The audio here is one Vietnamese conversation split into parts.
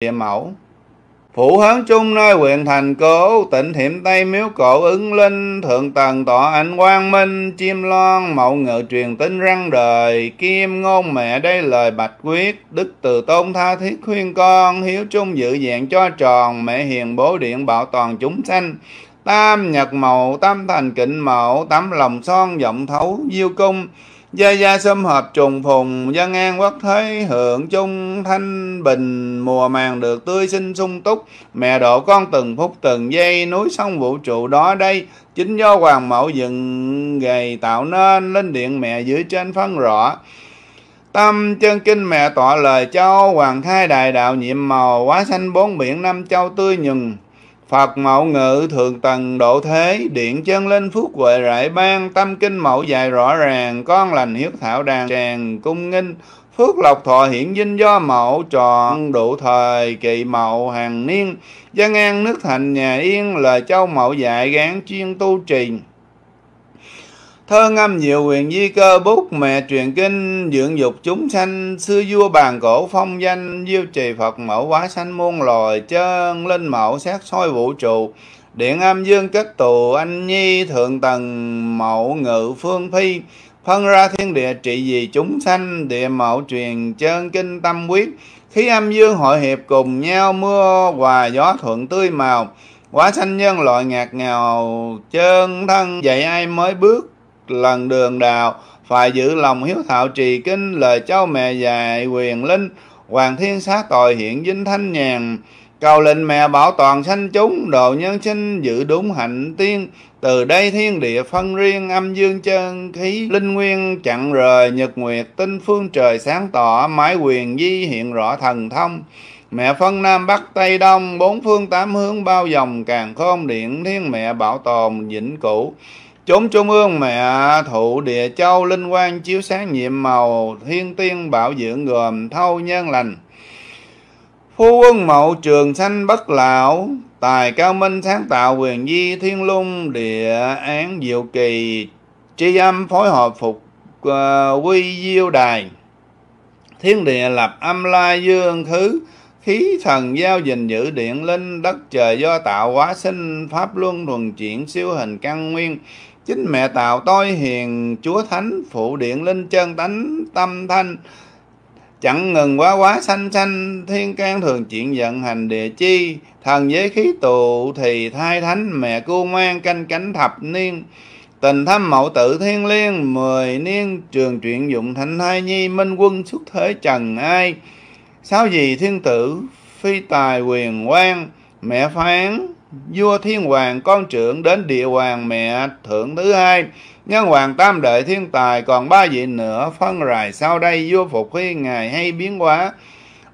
địa mẫu phủ hán chung nơi huyện thành cố tỉnh hiểm tây miếu cổ ứng linh thượng tầng tọa ảnh quang minh chim loan mậu ngự truyền tinh răng đời kim ngôn mẹ đây lời bạch quyết đức từ tôn tha thiết khuyên con hiếu chung dự dạng cho tròn mẹ hiền bố điện bảo toàn chúng sanh tam nhật mậu tam thành kịnh mậu tám lòng son giọng thấu diêu cung Gia gia xâm hợp trùng phùng, dân an quốc thế hưởng chung thanh bình, mùa màng được tươi sinh sung túc, mẹ độ con từng phút từng giây, núi sông vũ trụ đó đây, chính do hoàng mẫu dựng gầy tạo nên, lên điện mẹ dưới trên phân rõ. Tâm chân kinh mẹ tọa lời châu, hoàng khai đại đạo nhiệm màu, quá xanh bốn biển năm châu tươi nhừng, Phật mậu ngự thường tầng độ thế, điện chân linh phúc huệ rải ban, tâm kinh mậu dài rõ ràng, con lành hiếu thảo đàn tràng, cung nghinh, phước lộc thọ hiển dinh do mậu tròn đủ thời kỳ mậu hàng niên, dân an nước thành nhà yên, lời châu mậu dạy gán chuyên tu trình. Thơ ngâm nhiều quyền di cơ bút mẹ truyền kinh dưỡng dục chúng sanh Sư vua bàn cổ phong danh diêu trì Phật mẫu hóa sanh muôn loài Chân linh mẫu xét soi vũ trụ Điện âm dương kết tù anh nhi thượng tầng mẫu ngự phương phi Phân ra thiên địa trị vì chúng sanh Địa mẫu truyền chân kinh tâm quyết Khí âm dương hội hiệp cùng nhau mưa hòa gió thuận tươi màu Quá sanh nhân loại ngạt ngào chân thân Vậy ai mới bước lần đường đạo phải giữ lòng hiếu thảo trì kinh lời cháu mẹ dạy quyền linh hoàng thiên xá tội hiện dinh thanh nhàn cầu lệnh mẹ bảo toàn sanh chúng độ nhân sinh giữ đúng hạnh tiên từ đây thiên địa phân riêng âm dương chân khí linh nguyên chặn rời nhật nguyệt tinh phương trời sáng tỏ mãi quyền di hiện rõ thần thông mẹ phân nam bắc tây đông bốn phương tám hướng bao dòng càng khôn điện thiên mẹ bảo tồn vĩnh cửu Chốn trung ương mẹ thụ địa châu linh quan chiếu sáng nhiệm màu thiên tiên bảo dưỡng gồm thâu nhân lành. Phu quân mậu trường sanh bất lão, tài cao minh sáng tạo quyền di thiên lung địa án diệu kỳ, tri âm phối hợp phục uh, quy diêu đài. Thiên địa lập âm lai dương khứ, khí thần giao dình giữ điện linh đất trời do tạo hóa sinh pháp luân thuần chuyển siêu hình căn nguyên chính mẹ tạo tôi hiền chúa thánh phụ điện linh chân tánh tâm thanh chẳng ngừng quá quá sanh sanh thiên can thường chuyện giận hành địa chi thần giới khí tụ thì thai thánh mẹ cưu mang canh cánh thập niên tình thâm mẫu tử thiên liên mười niên trường truyện dụng thánh thai nhi minh quân xuất thế trần ai sao gì thiên tử phi tài quyền quan mẹ phán vua thiên hoàng con trưởng đến địa hoàng mẹ thượng thứ hai nhân hoàng tam đệ thiên tài còn ba vị nữa phân rài sau đây vua phục khi ngài hay biến hóa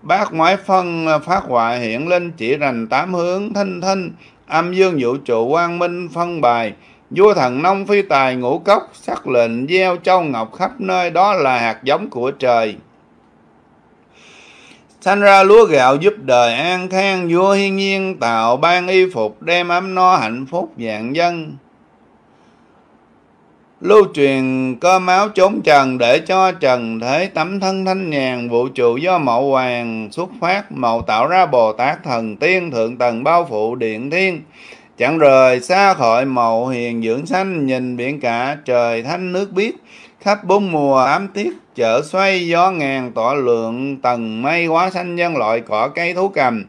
bác ngoái phân phát họa hiện lên chỉ rành tám hướng thanh thanh âm dương vũ trụ quang minh phân bài vua thần nông phi tài ngũ cốc sắc lệnh gieo châu ngọc khắp nơi đó là hạt giống của trời Sanh ra lúa gạo giúp đời an khang Vua hiên nhiên tạo ban y phục Đem ấm no hạnh phúc vạn dân Lưu truyền cơ máu trốn trần Để cho trần thế tấm thân thanh nhàn Vũ trụ do mậu hoàng xuất phát Mậu tạo ra Bồ Tát thần tiên Thượng tầng bao phụ điện thiên Chẳng rời xa khỏi mậu hiền dưỡng sanh Nhìn biển cả trời thanh nước biếc Khắp bốn mùa ám tiết chợ xoay gió ngàn tỏa lượng tầng mây hóa xanh dân loại cỏ cây thú cầm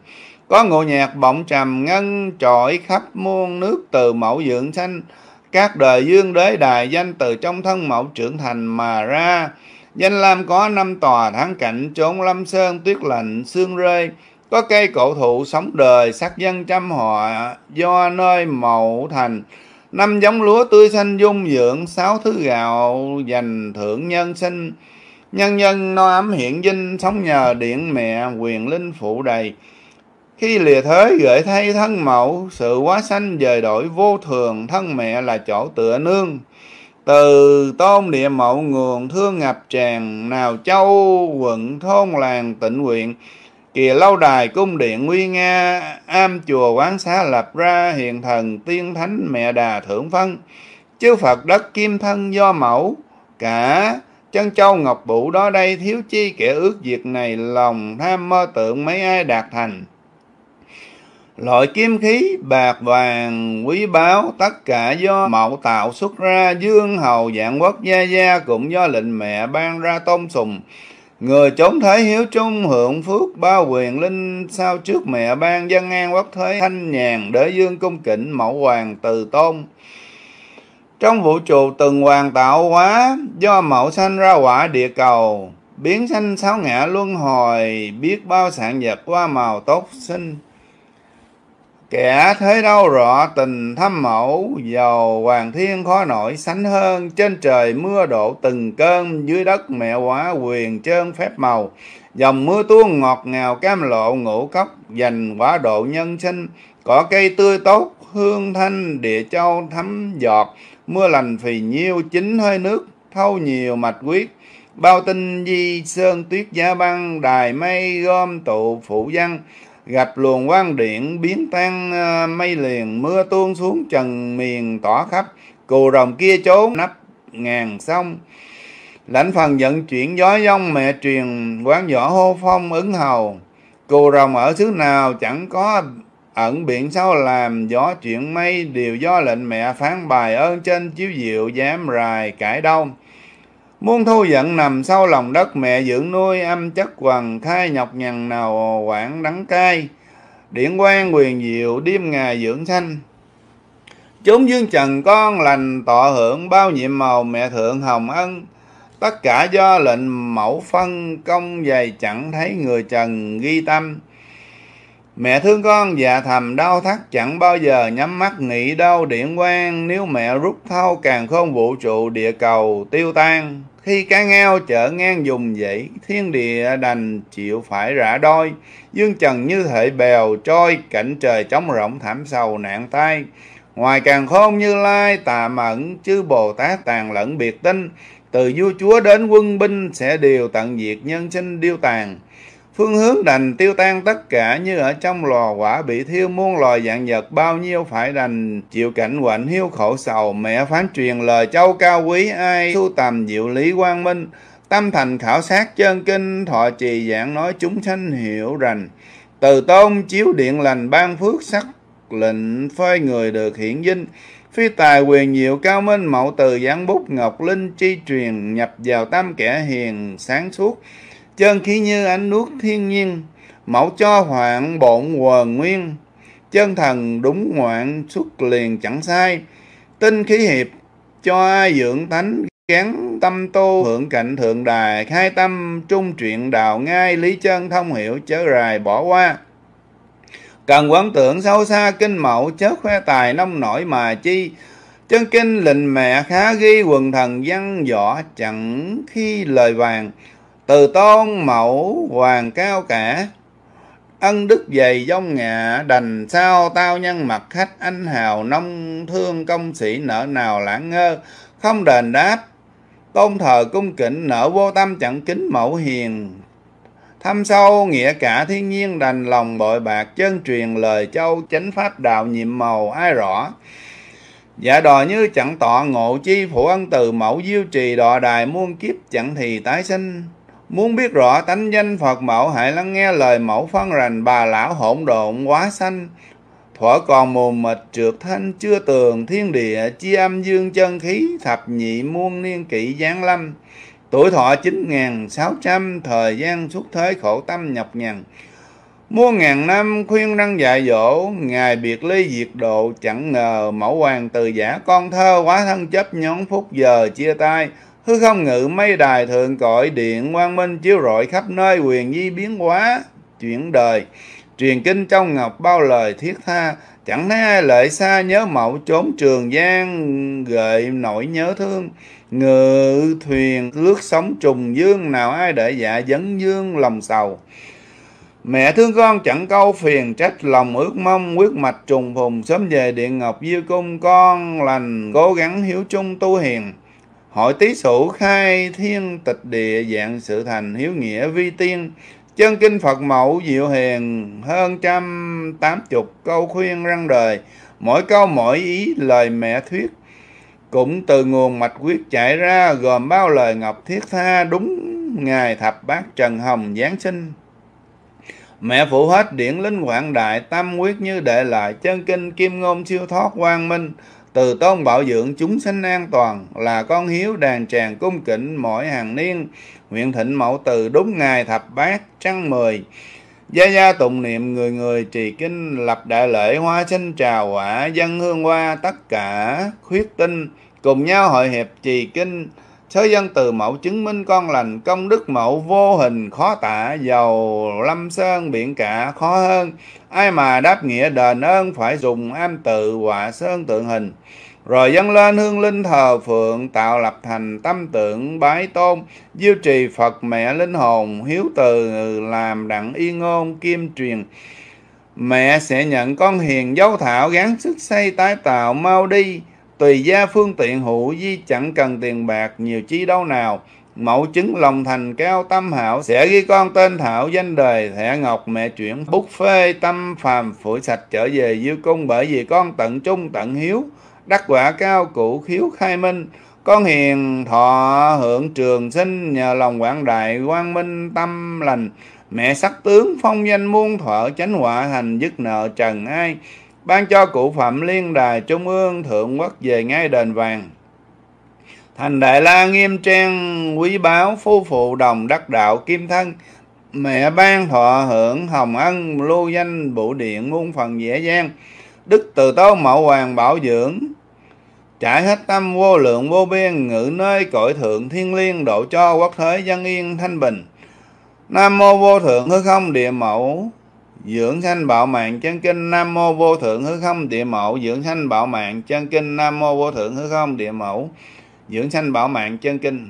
có ngộ nhạc bỗng trầm ngân trỗi khắp muôn nước từ mẫu dưỡng sanh các đời dương đế đài danh từ trong thân mẫu trưởng thành mà ra danh lam có năm tòa thắng cảnh trốn lâm sơn tuyết lạnh xương rơi có cây cổ thụ sống đời sắc dân trăm họ do nơi mậu thành năm giống lúa tươi xanh dung dưỡng sáu thứ gạo dành thưởng nhân sinh Nhân dân no ấm hiện dinh sống nhờ điện mẹ quyền linh phụ đầy. Khi lìa thế gửi thay thân mẫu, sự quá sanh dời đổi vô thường, thân mẹ là chỗ tựa nương. Từ tôn địa mẫu nguồn thương ngập tràn, nào châu, quận, thôn, làng, tịnh huyện, kìa lâu đài cung điện nguy nga am chùa quán xá lập ra hiện thần tiên thánh mẹ đà thưởng phân chư phật đất kim thân do mẫu cả Chân châu ngọc bụ đó đây thiếu chi kẻ ước việc này lòng tham mơ tượng mấy ai đạt thành. Loại kim khí, bạc vàng, quý báu tất cả do mẫu tạo xuất ra, dương hầu dạng quốc gia gia cũng do lệnh mẹ ban ra tôn sùng. Người chống thế hiếu trung hưởng phước bao quyền linh sao trước mẹ ban dân an quốc thế thanh nhàn để dương cung kính mẫu hoàng từ tôn. Trong vũ trụ từng hoàn tạo hóa do mẫu sanh ra quả địa cầu, biến sanh sáu ngã luân hồi, biết bao sản vật qua màu tốt sinh. Kẻ thế đâu rõ tình thâm mẫu, giàu hoàng thiên khó nổi sánh hơn, trên trời mưa đổ từng cơn, dưới đất mẹ quả quyền trơn phép màu. Dòng mưa tuôn ngọt ngào cam lộ ngũ cốc, dành quả độ nhân sinh, cỏ cây tươi tốt, hương thanh địa châu thấm giọt, mưa lành phì nhiêu chính hơi nước thâu nhiều mạch quyết bao tinh di sơn tuyết giá băng đài mây gom tụ phủ văn gặp luồng quang điện biến tan à, mây liền mưa tuôn xuống trần miền tỏa khắp cù rồng kia trốn nắp ngàn sông lãnh phần vận chuyển gió dông mẹ truyền quán võ hô phong ứng hầu cù rồng ở xứ nào chẳng có ẩn biển sao làm gió chuyển mây đều do lệnh mẹ phán bài ơn trên chiếu diệu dám rài cải đông Muôn thu giận nằm sâu lòng đất mẹ dưỡng nuôi âm chất quần thai nhọc nhằn nào quản đắng cay. Điển quan quyền diệu đêm ngày dưỡng sanh. Chúng dương trần con lành tọa hưởng bao nhiệm màu mẹ thượng hồng ân. Tất cả do lệnh mẫu phân công dày chẳng thấy người trần ghi tâm. Mẹ thương con và thầm đau thắt chẳng bao giờ nhắm mắt nghĩ đâu điện quang nếu mẹ rút thâu càng không vũ trụ địa cầu tiêu tan. Khi cá ngao chở ngang dùng dãy, thiên địa đành chịu phải rã đôi. Dương trần như thể bèo trôi, cảnh trời trống rỗng thảm sầu nạn tai. Ngoài càng khôn như lai tà mẫn, chứ Bồ Tát tàn lẫn biệt tinh. Từ vua chúa đến quân binh sẽ đều tận diệt nhân sinh điêu tàn. Phương hướng đành tiêu tan tất cả như ở trong lò quả bị thiêu muôn loài dạng vật bao nhiêu phải đành chịu cảnh quạnh hiu khổ sầu mẹ phán truyền lời châu cao quý ai thu tầm diệu lý quang minh tâm thành khảo sát chân kinh thọ trì giảng nói chúng sanh hiểu rành từ tôn chiếu điện lành ban phước sắc lệnh phơi người được hiển dinh phi tài quyền diệu cao minh mẫu từ giảng bút ngọc linh chi truyền nhập vào tâm kẻ hiền sáng suốt chân khí như ánh nước thiên nhiên mẫu cho hoạn bộn quần nguyên chân thần đúng ngoạn xuất liền chẳng sai tinh khí hiệp cho dưỡng thánh gắn tâm tu hưởng cảnh thượng đài khai tâm trung truyện đạo ngay lý chân thông hiểu chớ rài bỏ qua cần quán tưởng sâu xa kinh mẫu chớ khoe tài nông nổi mà chi chân kinh lệnh mẹ khá ghi quần thần văn võ chẳng khi lời vàng từ tôn mẫu hoàng cao cả ân đức dày dông ngạ đành sao tao nhân mặt khách anh hào nông thương công sĩ nợ nào lãng ngơ không đền đáp tôn thờ cung kính nợ vô tâm chẳng kính mẫu hiền thâm sâu nghĩa cả thiên nhiên đành lòng bội bạc chân truyền lời châu chánh pháp đạo nhiệm màu ai rõ Dạ đò như chẳng tọa ngộ chi phụ ân từ mẫu diêu trì đò đài muôn kiếp chẳng thì tái sinh Muốn biết rõ tánh danh Phật mẫu hãy lắng nghe lời mẫu phân rành bà lão hỗn độn quá sanh. Thuở còn mù mịt trượt thanh chưa tường thiên địa chi âm dương chân khí thập nhị muôn niên kỷ giáng lâm. Tuổi thọ 9.600 thời gian xuất thế khổ tâm nhọc nhằn. Mua ngàn năm khuyên răng dạy dỗ, Ngài biệt ly diệt độ chẳng ngờ mẫu hoàng từ giả con thơ quá thân chấp nhón phút giờ chia tay, hư không ngự mây đài thượng cõi điện quang minh chiếu rọi khắp nơi quyền di biến hóa chuyển đời truyền kinh trong ngọc bao lời thiết tha chẳng thấy ai lợi xa nhớ mẫu trốn trường giang gợi nỗi nhớ thương ngự thuyền lướt sóng trùng dương nào ai để dạ dấn dương lòng sầu Mẹ thương con chẳng câu phiền trách lòng ước mong quyết mạch trùng phùng sớm về điện ngọc diêu cung con lành cố gắng hiếu trung tu hiền Hội tý sủ khai thiên tịch địa dạng sự thành hiếu nghĩa vi tiên Chân kinh Phật mẫu diệu hiền hơn trăm tám chục câu khuyên răng đời Mỗi câu mỗi ý lời mẹ thuyết Cũng từ nguồn mạch quyết chảy ra gồm bao lời ngọc thiết tha đúng Ngài Thập Bát Trần Hồng Giáng sinh Mẹ phụ hết điển linh quảng đại tâm quyết như đệ lại chân kinh kim ngôn siêu thoát quang minh từ tôn bảo dưỡng chúng sinh an toàn là con hiếu đàn tràng cung kính mỗi hàng niên nguyện thịnh mẫu từ đúng ngày thập bát trăng mười gia gia tụng niệm người người trì kinh lập đại lễ hoa sinh trà quả dân hương hoa tất cả khuyết tinh cùng nhau hội hiệp trì kinh Thế dân từ mẫu chứng minh con lành công đức mẫu vô hình khó tả giàu lâm sơn biển cả khó hơn. Ai mà đáp nghĩa đền ơn phải dùng am tự họa sơn tượng hình. Rồi dâng lên hương linh thờ phượng tạo lập thành tâm tượng bái tôn, diêu trì Phật mẹ linh hồn, hiếu từ làm đặng y ngôn kim truyền. Mẹ sẽ nhận con hiền dấu thảo gắng sức xây tái tạo mau đi tùy gia phương tiện hữu di chẳng cần tiền bạc nhiều chi đâu nào mẫu chứng lòng thành cao tâm hảo sẽ ghi con tên thảo danh đời thẻ ngọc mẹ chuyển bút phê tâm phàm phổi sạch trở về diêu cung bởi vì con tận trung tận hiếu đắc quả cao cụ khiếu khai minh con hiền thọ hưởng trường sinh nhờ lòng quảng đại quang minh tâm lành mẹ sắc tướng phong danh muôn thọ chánh họa thành dứt nợ trần ai ban cho cụ phẩm liên đài trung ương thượng quốc về ngay đền vàng thành đại la nghiêm trang quý báo phu phụ đồng đắc đạo kim thân mẹ ban thọ hưởng hồng ân lưu danh bụ điện muôn phần dễ dàng đức từ tố mẫu hoàng bảo dưỡng trải hết tâm vô lượng vô biên ngữ nơi cõi thượng thiên liêng độ cho quốc thế dân yên thanh bình nam mô vô thượng hư không địa mẫu dưỡng sanh bảo mạng chân kinh nam mô vô thượng hư không địa mẫu dưỡng sanh bảo mạng chân kinh nam mô vô thượng hư không địa mẫu dưỡng sanh bảo mạng chân kinh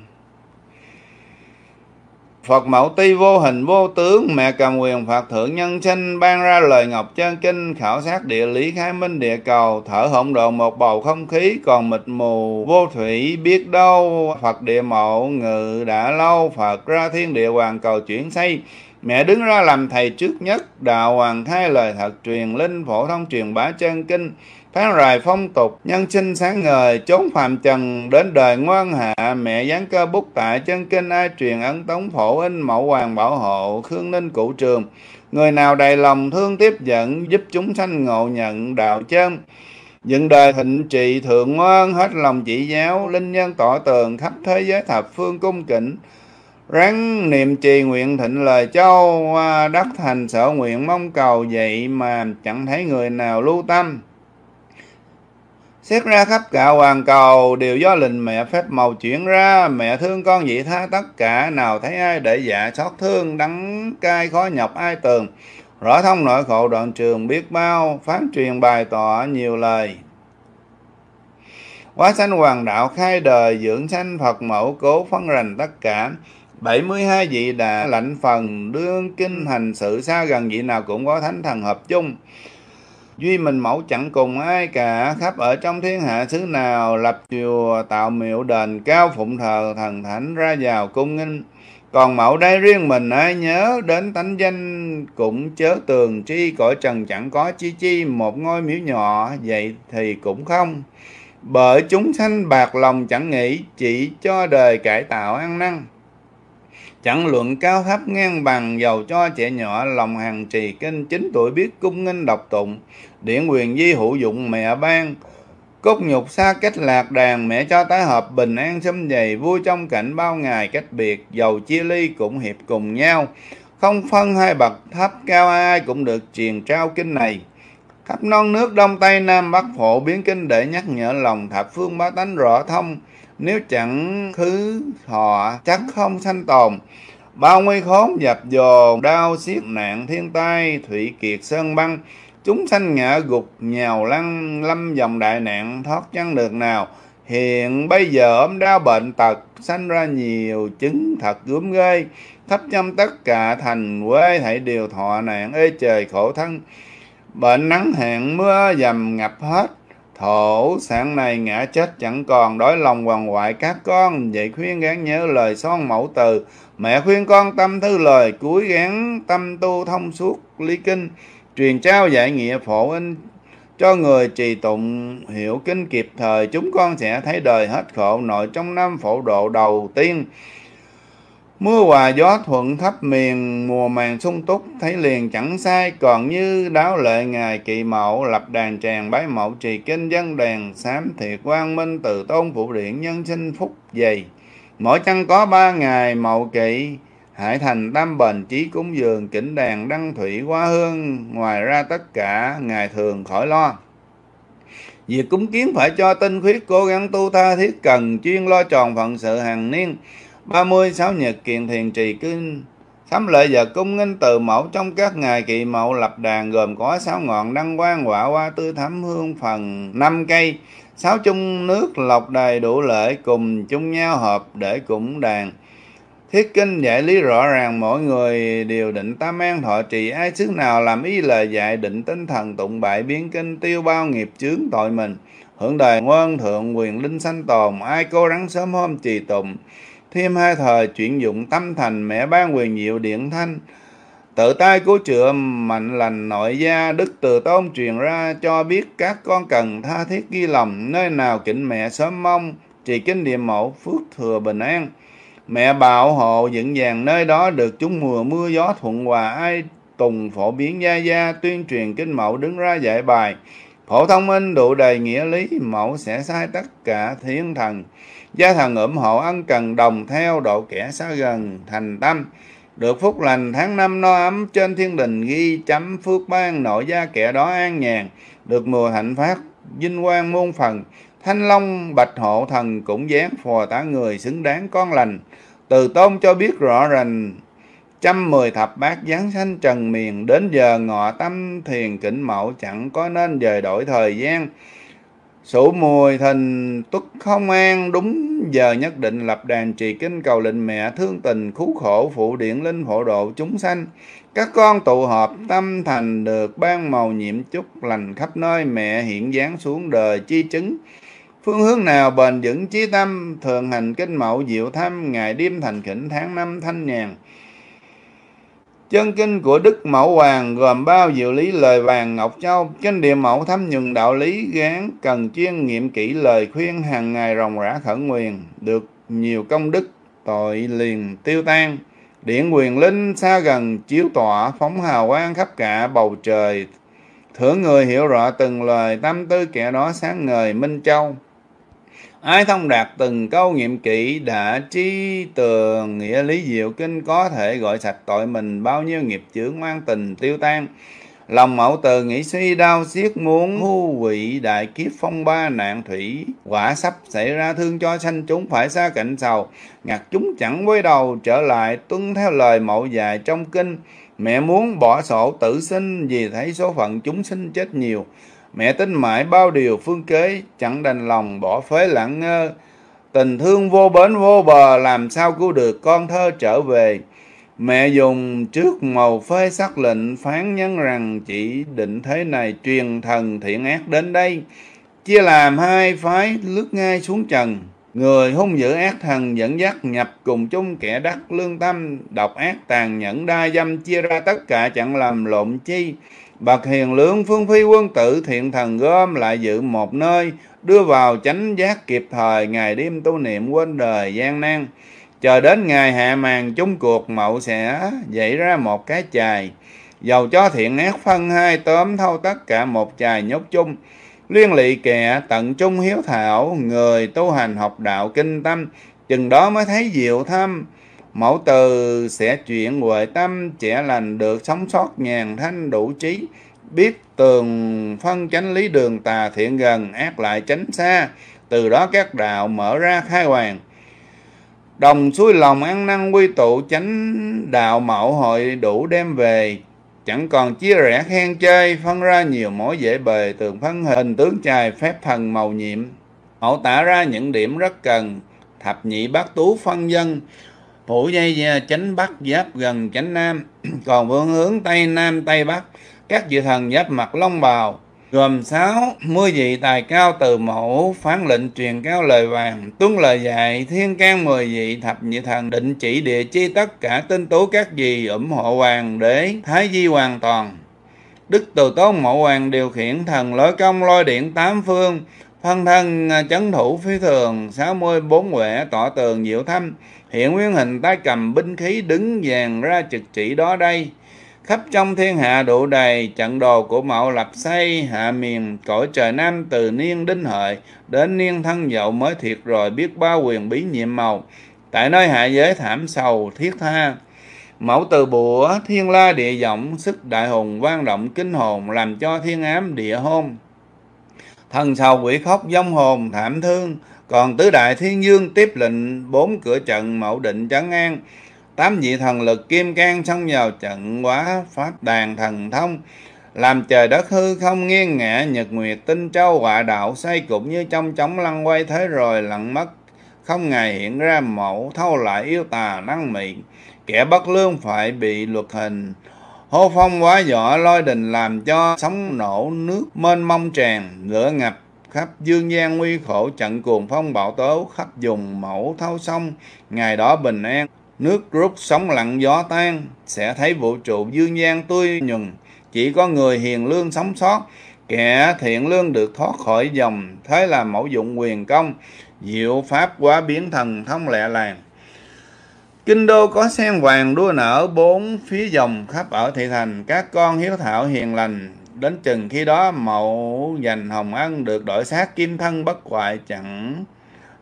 Phật mẫu ti vô hình vô tướng mẹ cầm quyền Phật thượng nhân sinh ban ra lời ngọc chân kinh khảo sát địa lý khai minh địa cầu thở hỗn độn một bầu không khí còn mịt mù vô thủy biết đâu Phật địa mộ ngự đã lâu Phật ra thiên địa hoàng cầu chuyển xây Mẹ đứng ra làm thầy trước nhất, đạo hoàng khai lời thật truyền linh phổ thông truyền bá chân kinh, phán rài phong tục, nhân sinh sáng ngời, chốn phạm trần, đến đời ngoan hạ, mẹ gián cơ bút tại chân kinh ai truyền ấn tống phổ in mẫu hoàng bảo hộ, khương ninh cụ trường. Người nào đầy lòng thương tiếp dẫn, giúp chúng sanh ngộ nhận đạo chân. Dựng đời thịnh trị thượng ngoan, hết lòng chỉ giáo, linh nhân tỏ tường khắp thế giới thập phương cung kính ráng niệm trì nguyện thịnh lời châu đắc thành sở nguyện mong cầu vậy mà chẳng thấy người nào lưu tâm xét ra khắp cả hoàn cầu đều do linh mẹ phép màu chuyển ra mẹ thương con dị tha tất cả nào thấy ai để dạ xót thương đắng cay khó nhọc ai tường rõ thông nỗi khổ đoạn trường biết bao phán truyền bài tỏ nhiều lời quá sanh hoàng đạo khai đời dưỡng sanh phật mẫu cố phân rành tất cả 72 vị đà lãnh phần đương kinh ừ. hành sự xa gần vị nào cũng có thánh thần hợp chung duy mình mẫu chẳng cùng ai cả khắp ở trong thiên hạ xứ nào lập chùa tạo miệu đền cao phụng thờ thần thánh ra vào cung nghinh còn mẫu đây riêng mình ai nhớ đến tánh danh cũng chớ tường chi cõi trần chẳng có chi chi một ngôi miếu nhỏ vậy thì cũng không bởi chúng sanh bạc lòng chẳng nghĩ chỉ cho đời cải tạo ăn năn Chẳng luận cao thấp ngang bằng giàu cho trẻ nhỏ lòng hàng trì kinh chính tuổi biết cung nghinh độc tụng. Điển quyền di hữu dụng mẹ ban. Cốt nhục xa cách lạc đàn mẹ cho tái hợp bình an xâm dày vui trong cảnh bao ngày cách biệt. Giàu chia ly cũng hiệp cùng nhau. Không phân hai bậc thấp cao ai cũng được truyền trao kinh này khắp non nước đông tây nam bắc phổ biến kinh để nhắc nhở lòng thập phương bá tánh rõ thông nếu chẳng khứ họ chắc không sanh tồn bao nguy khốn dập dồn đau xiết nạn thiên tai thủy kiệt sơn băng chúng sanh ngã gục nhào lăn lâm dòng đại nạn thoát chăng được nào hiện bây giờ ốm đau bệnh tật sanh ra nhiều chứng thật gớm ghê thấp chăm tất cả thành quê hãy điều thọ nạn ê trời khổ thân bệnh nắng hạn mưa dầm ngập hết Thổ sáng nay ngã chết chẳng còn Đói lòng hoàng hoại các con Vậy khuyên gán nhớ lời son mẫu từ Mẹ khuyên con tâm thư lời Cuối gán tâm tu thông suốt lý kinh Truyền trao dạy nghĩa phổ in Cho người trì tụng hiểu kinh kịp thời Chúng con sẽ thấy đời hết khổ Nội trong năm phổ độ đầu tiên Mưa hòa gió thuận thấp miền, mùa màng sung túc, thấy liền chẳng sai, còn như đáo lệ ngài kỳ mậu, lập đàn tràng bái mậu trì kinh dân đàn, sám thiệt quang minh từ tôn phụ điện nhân sinh phúc dày. Mỗi chân có ba ngày mậu kỵ, hải thành tam bền trí cúng dường, kỉnh đàn đăng thủy hoa hương, ngoài ra tất cả ngài thường khỏi lo. Việc cúng kiến phải cho tinh khuyết cố gắng tu tha thiết cần chuyên lo tròn phận sự hàng niên 36 nhật kiện thiền trì kinh sám lợi giờ cung nghinh từ mẫu trong các ngày kỵ mậu lập đàn gồm có sáu ngọn đăng quang quả hoa tươi thắm hương phần năm cây, sáu chung nước lọc đầy đủ lễ cùng chung nhau hợp để cúng đàn. Thiết kinh giải lý rõ ràng mỗi người đều định tam an thọ trì ai sức nào làm ý lời dạy định tinh thần tụng bại biến kinh tiêu bao nghiệp chướng tội mình. Hưởng đời ngoan thượng quyền linh sanh tồn ai cố gắng sớm hôm trì tụng thêm hai thời chuyển dụng tâm thành mẹ ban quyền diệu điện thanh tự tay cứu chữa mạnh lành nội gia đức từ tôn truyền ra cho biết các con cần tha thiết ghi lòng nơi nào kính mẹ sớm mong trì kinh niệm mẫu phước thừa bình an mẹ bảo hộ vững vàng nơi đó được chúng mùa mưa gió thuận hòa ai tùng phổ biến gia gia tuyên truyền kinh mẫu đứng ra dạy bài phổ thông minh đủ đầy nghĩa lý mẫu sẽ sai tất cả thiên thần Gia thần ủng hộ ân cần đồng theo độ kẻ xa gần thành tâm. Được phúc lành tháng năm no ấm trên thiên đình ghi chấm phước ban nội gia kẻ đó an nhàn. Được mùa hạnh phát vinh quang muôn phần. Thanh long bạch hộ thần cũng dán phò tả người xứng đáng con lành. Từ tôn cho biết rõ ràng trăm mười thập bát giáng sanh trần miền đến giờ ngọ tâm thiền kỉnh mẫu chẳng có nên dời đổi thời gian Sủ mùi thần tuất không an đúng giờ nhất định lập đàn trì kinh cầu lệnh mẹ thương tình khú khổ phụ điện linh hộ độ chúng sanh. Các con tụ họp tâm thành được ban màu nhiệm chúc lành khắp nơi mẹ hiện dáng xuống đời chi chứng. Phương hướng nào bền vững chí tâm thường hành kinh mậu diệu thăm ngày đêm thành khỉnh tháng năm thanh nhàn Chân kinh của Đức Mẫu Hoàng gồm bao diệu lý lời vàng Ngọc Châu. Kinh địa mẫu thấm nhuận đạo lý gán cần chuyên nghiệm kỹ lời khuyên hàng ngày rồng rã khẩn nguyền. Được nhiều công đức tội liền tiêu tan. Điện quyền linh xa gần chiếu tỏa phóng hào quang khắp cả bầu trời. Thưởng người hiểu rõ từng lời tâm tư kẻ đó sáng ngời Minh Châu. Ai thông đạt từng câu nghiệm kỹ đã trí tường nghĩa lý diệu kinh có thể gọi sạch tội mình bao nhiêu nghiệp chướng mang tình tiêu tan. Lòng mẫu từ nghĩ suy đau xiết muốn hưu vị đại kiếp phong ba nạn thủy. Quả sắp xảy ra thương cho sanh chúng phải xa cảnh sầu. Ngặt chúng chẳng với đầu trở lại tuân theo lời mẫu dạy trong kinh. Mẹ muốn bỏ sổ tử sinh vì thấy số phận chúng sinh chết nhiều. Mẹ tính mãi bao điều phương kế, chẳng đành lòng bỏ phế lãng ngơ. Tình thương vô bến vô bờ, làm sao cứu được con thơ trở về. Mẹ dùng trước màu phế sắc lệnh phán nhắn rằng chỉ định thế này truyền thần thiện ác đến đây. Chia làm hai phái lướt ngay xuống trần. Người hung dữ ác thần dẫn dắt nhập cùng chung kẻ đắc lương tâm, độc ác tàn nhẫn đa dâm chia ra tất cả chẳng làm lộn chi bậc hiền lương phương phi quân tử thiện thần gom lại dự một nơi đưa vào chánh giác kịp thời ngày đêm tu niệm quên đời gian nan chờ đến ngày hạ màn chung cuộc mậu sẽ dậy ra một cái chài dầu cho thiện ác phân hai tóm thâu tất cả một chài nhốt chung liên lị kẻ tận trung hiếu thảo người tu hành học đạo kinh tâm chừng đó mới thấy diệu thâm Mẫu từ sẽ chuyển huệ tâm trẻ lành được sống sót ngàn thanh đủ trí, biết tường phân chánh lý đường tà thiện gần, ác lại tránh xa. Từ đó các đạo mở ra khai hoàng. Đồng suối lòng ăn năn quy tụ chánh đạo mẫu hội đủ đem về. Chẳng còn chia rẽ khen chơi, phân ra nhiều mối dễ bề, tường phân hình tướng chài phép thần màu nhiệm. Mẫu tả ra những điểm rất cần, thập nhị bát tú phân dân, phủ dây chánh bắc giáp gần chánh nam còn phương hướng tây nam tây bắc các vị thần giáp mặt long bào gồm sáu mươi vị tài cao từ mẫu phán lệnh truyền cao lời vàng tuân lời dạy thiên can mười vị thập nhị thần định chỉ địa chi tất cả tinh tú các vị ủng hộ hoàng đế thái di hoàn toàn đức từ tôn mẫu hoàng điều khiển thần lối công lôi điện tám phương phân thân à, chấn thủ phi thường sáu mươi bốn huệ tọa tường diệu thâm hiện nguyên hình tay cầm binh khí đứng vàng ra trực chỉ đó đây khắp trong thiên hạ độ đầy trận đồ của mậu lập xây hạ miền cõi trời nam từ niên đinh hợi đến niên thân dậu mới thiệt rồi biết bao quyền bí nhiệm màu tại nơi hạ giới thảm sầu thiết tha mẫu từ bùa thiên la địa giọng sức đại hùng vang động kinh hồn làm cho thiên ám địa hôn thần sầu quỷ khóc dông hồn thảm thương còn tứ đại thiên dương tiếp lệnh bốn cửa trận mậu định trấn an tám vị thần lực kim can xông vào trận quá phát đàn thần thông làm trời đất hư không nghiêng ngã nhật nguyệt tinh châu họa đạo say cũng như trong chóng lăn quay thế rồi lặng mất không ngày hiện ra mẫu thâu lại yêu tà năng miệng kẻ bất lương phải bị luật hình Hô phong quá giỏ lôi đình làm cho sóng nổ nước mênh mông tràn, lửa ngập khắp dương gian nguy khổ trận cuồng phong bão tố khắp dùng mẫu thâu sông ngày đó bình an nước rút sóng lặng gió tan sẽ thấy vũ trụ dương gian tươi nhuần chỉ có người hiền lương sống sót kẻ thiện lương được thoát khỏi dòng thế là mẫu dụng quyền công diệu pháp quá biến thần thông lẹ làng Kinh đô có sen vàng đua nở bốn phía dòng khắp ở thị thành, các con hiếu thảo hiền lành. Đến chừng khi đó mẫu dành hồng ân được đổi sát kim thân bất hoại chẳng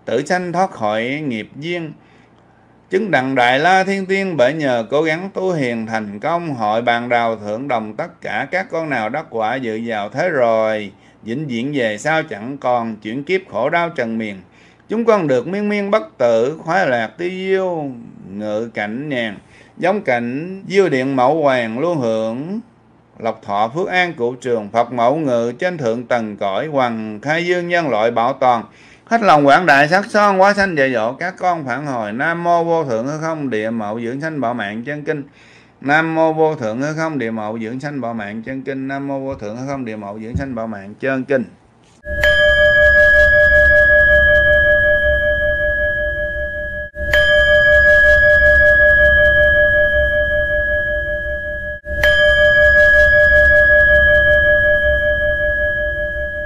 tử sanh thoát khỏi nghiệp duyên. Chứng đặng đại la thiên tiên bởi nhờ cố gắng tu hiền thành công hội bàn đào thượng đồng tất cả các con nào đắc quả dự vào thế rồi. Vĩnh viễn về sao chẳng còn chuyển kiếp khổ đau trần miền. Chúng con được miên miên bất tử, khoái lạc tiêu diêu, ngự cảnh nhàn, giống cảnh diêu điện mẫu hoàng luôn hưởng. Lộc thọ phước an cụ trường Phật mẫu ngự trên thượng tầng cõi hoàng khai dương nhân loại bảo toàn hết lòng quảng đại sắc son quá xanh dạy dỗ các con phản hồi nam mô vô thượng hư không địa mẫu dưỡng sanh bảo mạng chân kinh nam mô vô thượng hư không địa mẫu dưỡng sanh bảo mạng chân kinh nam mô vô thượng hư không địa mẫu dưỡng sanh bảo mạng chân kinh